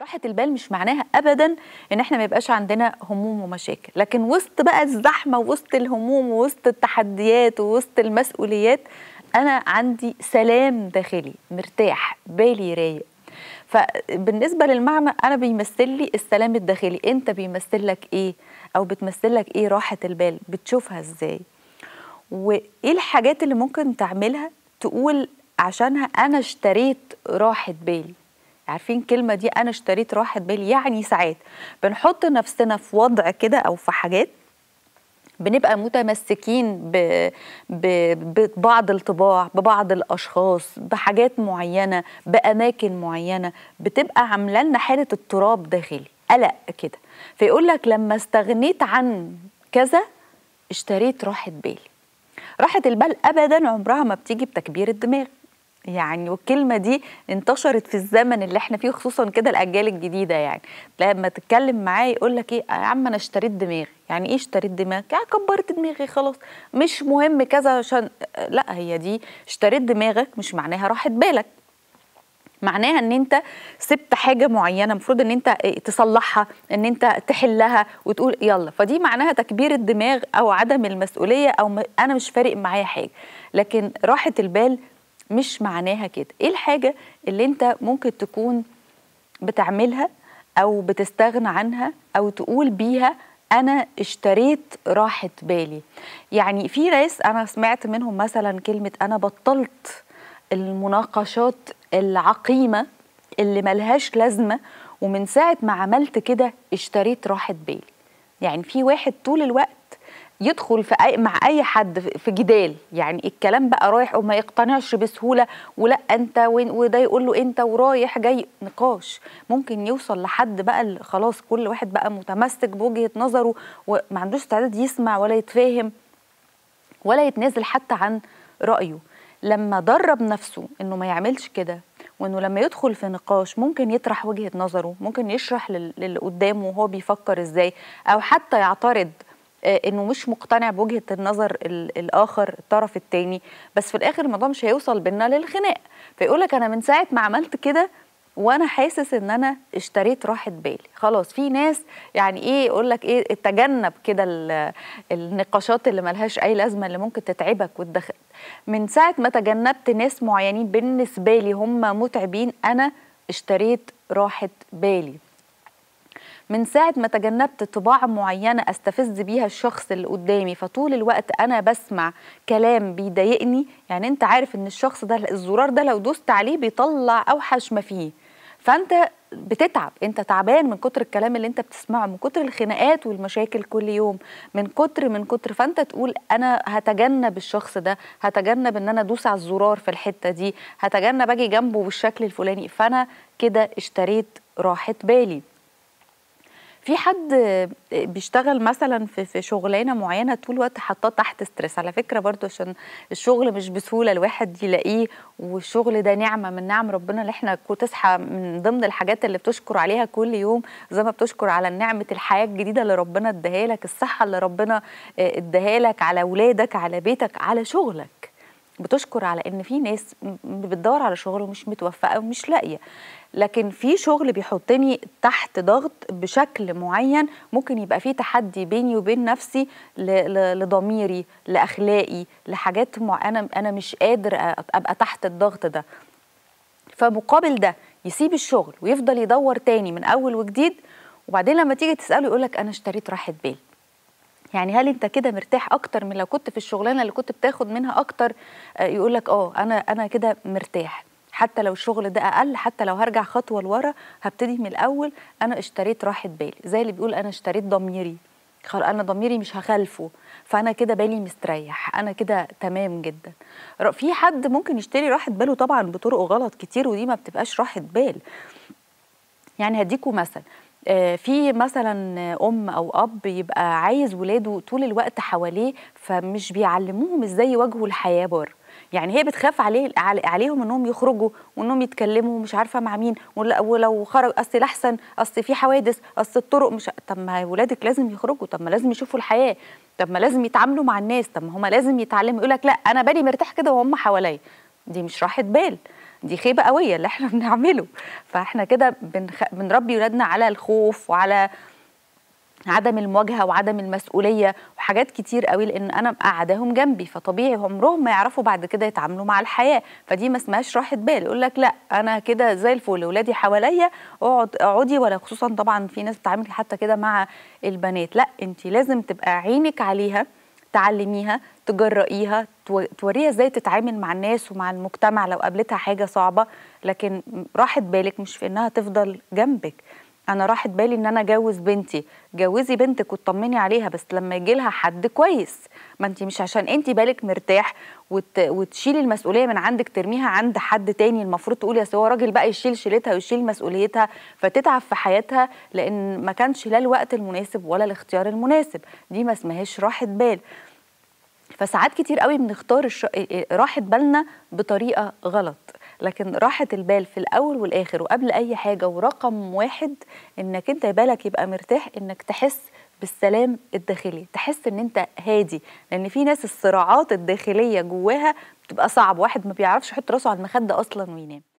راحة البال مش معناها ابدا ان احنا ما يبقاش عندنا هموم ومشاكل لكن وسط بقى الزحمه وسط الهموم وسط التحديات وسط المسؤوليات انا عندي سلام داخلي مرتاح بالي رايق فبالنسبه للمعنى انا بيمثل لي السلام الداخلي انت بيمثل لك ايه او بتمثل لك ايه راحه البال بتشوفها ازاي وايه الحاجات اللي ممكن تعملها تقول عشانها انا اشتريت راحه بالي عارفين الكلمه دي انا اشتريت راحه بالي يعني ساعات بنحط نفسنا في وضع كده او في حاجات بنبقى متمسكين ب... ب... ببعض الطباع ببعض الاشخاص بحاجات معينه باماكن معينه بتبقى عامله لنا حاله اضطراب داخلي قلق كده فيقول لك لما استغنيت عن كذا اشتريت راحه بالي راحه البال ابدا عمرها ما بتيجي بتكبير الدماغ يعني والكلمه دي انتشرت في الزمن اللي احنا فيه خصوصا كده الاجيال الجديده يعني لما تتكلم معاه يقول لك ايه يا عم انا اشتريت دماغي يعني ايه اشتريت دماغك يعني كبرت دماغي خلاص مش مهم كذا عشان لا هي دي اشتريت دماغك مش معناها راحت بالك معناها ان انت سبت حاجه معينه المفروض ان انت آه، تصلحها ان انت تحلها وتقول يلا فدي معناها تكبير الدماغ او عدم المسؤوليه او انا مش فارق معايا حاجه لكن راحه البال مش معناها كده ايه الحاجه اللي انت ممكن تكون بتعملها او بتستغنى عنها او تقول بيها انا اشتريت راحه بالي يعني في ناس انا سمعت منهم مثلا كلمه انا بطلت المناقشات العقيمه اللي ملهاش لازمه ومن ساعه ما عملت كده اشتريت راحه بالي يعني في واحد طول الوقت يدخل في أي مع اي حد في جدال يعني الكلام بقى رايح وما يقتنعش بسهوله ولا انت وده يقول له انت ورايح جاي نقاش ممكن يوصل لحد بقى خلاص كل واحد بقى متمسك بوجهه نظره وما عندوش استعداد يسمع ولا يتفاهم ولا يتنازل حتى عن رايه لما درب نفسه انه ما يعملش كده وانه لما يدخل في نقاش ممكن يطرح وجهه نظره ممكن يشرح للي قدامه وهو بيفكر ازاي او حتى يعترض آه، انه مش مقتنع بوجهه النظر الاخر الطرف الثاني بس في الاخر الموضوع مش هيوصل بينا للخناق فيقول لك انا من ساعه ما عملت كده وانا حاسس ان انا اشتريت راحه بالي خلاص في ناس يعني ايه يقول لك ايه تجنب كده النقاشات اللي ملهاش اي لازمه اللي ممكن تتعبك وتدخل من ساعه ما تجنبت ناس معينين بالنسبه لي هم متعبين انا اشتريت راحه بالي من ساعه ما تجنبت طباع معينه استفز بيها الشخص اللي قدامي فطول الوقت انا بسمع كلام بيضايقني يعني انت عارف ان الشخص ده الزرار ده لو دوست عليه بيطلع اوحش ما فيه فانت بتتعب انت تعبان من كتر الكلام اللي انت بتسمعه من كتر الخناقات والمشاكل كل يوم من كتر من كتر فانت تقول انا هتجنب الشخص ده هتجنب ان انا ادوس على الزرار في الحته دي هتجنب اجي جنبه بالشكل الفلاني فانا كده اشتريت راحه بالي في حد بيشتغل مثلا في في شغلانه معينه طول الوقت حاطاه تحت ستريس على فكره برضو عشان الشغل مش بسهوله الواحد يلاقيه والشغل ده نعمه من نعم ربنا اللي احنا تصحى من ضمن الحاجات اللي بتشكر عليها كل يوم زي ما بتشكر على نعمه الحياه الجديده اللي ربنا اداها لك الصحه اللي ربنا آه، اداها لك على اولادك على بيتك على شغلك بتشكر على ان في ناس بتدور على شغل ومش متوفقه ومش لاقيه لكن في شغل بيحطني تحت ضغط بشكل معين ممكن يبقى في تحدي بيني وبين نفسي لضميري لاخلاقي لحاجات مع... انا انا مش قادر ابقى تحت الضغط ده فمقابل ده يسيب الشغل ويفضل يدور تاني من اول وجديد وبعدين لما تيجي تساله يقول لك انا اشتريت راحه بال يعني هل انت كده مرتاح اكتر من لو كنت في الشغلانه اللي كنت بتاخد منها اكتر آه، يقول لك اه انا انا كده مرتاح حتى لو الشغل ده اقل حتى لو هرجع خطوه لورا هبتدي من الاول انا اشتريت راحه بالي زي اللي بيقول انا اشتريت ضميري انا ضميري مش هخالفه فانا كده بالي مستريح انا كده تمام جدا في حد ممكن يشتري راحه باله طبعا بطرق غلط كتير ودي ما بتبقاش راحه بال يعني هديكوا مثل آه، في مثلا ام او اب يبقى عايز ولاده طول الوقت حواليه فمش بيعلموهم ازاي يواجهوا الحياه بره يعني هي بتخاف عليه عليهم انهم يخرجوا وانهم يتكلموا مش عارفه مع مين ولو خرج اصل احسن اصل في حوادث اصل الطرق مش طب ما ولادك لازم يخرجوا طب ما لازم يشوفوا الحياه طب ما لازم يتعاملوا مع الناس طب ما هم لازم يتعلموا يقول لك لا انا بالي مرتاح كده وهم حواليا دي مش راحه بال دي خيبه قويه اللي احنا بنعمله فاحنا كده بنخ... بنربي ولادنا على الخوف وعلى عدم المواجهه وعدم المسؤوليه وحاجات كتير قوي لان انا قاعداهم جنبي فطبيعي عمرهم ما يعرفوا بعد كده يتعاملوا مع الحياه فدي ما اسمهاش راحه بال يقول لك لا انا كده زي الفل ولادي حواليا اقعد اقعدي ولا خصوصا طبعا في ناس بتتعامل حتى كده مع البنات لا انت لازم تبقى عينك عليها تعلميها تجرئيها توريها ازاي تتعامل مع الناس ومع المجتمع لو قابلتها حاجه صعبه لكن راحت بالك مش في انها تفضل جنبك انا راحت بالي ان انا اجوز بنتي جوزي بنتك وتطمني عليها بس لما يجي لها حد كويس ما انت مش عشان انت بالك مرتاح وت... وتشيلي المسؤوليه من عندك ترميها عند حد تاني المفروض تقولي يا هو راجل بقى يشيل شيلتها ويشيل مسؤوليتها فتتعب في حياتها لان ما كانش لا الوقت المناسب ولا الاختيار المناسب دي ما اسمهاش راحه بال فساعات كتير قوي بنختار الش... إيه، إيه، راحه بالنا بطريقه غلط لكن راحه البال في الاول والاخر وقبل اي حاجه ورقم واحد انك انت بالك يبقى مرتاح انك تحس بالسلام الداخلي تحس ان انت هادي لان في ناس الصراعات الداخليه جواها بتبقى صعب واحد ما بيعرفش يحط راسه على المخده اصلا وينام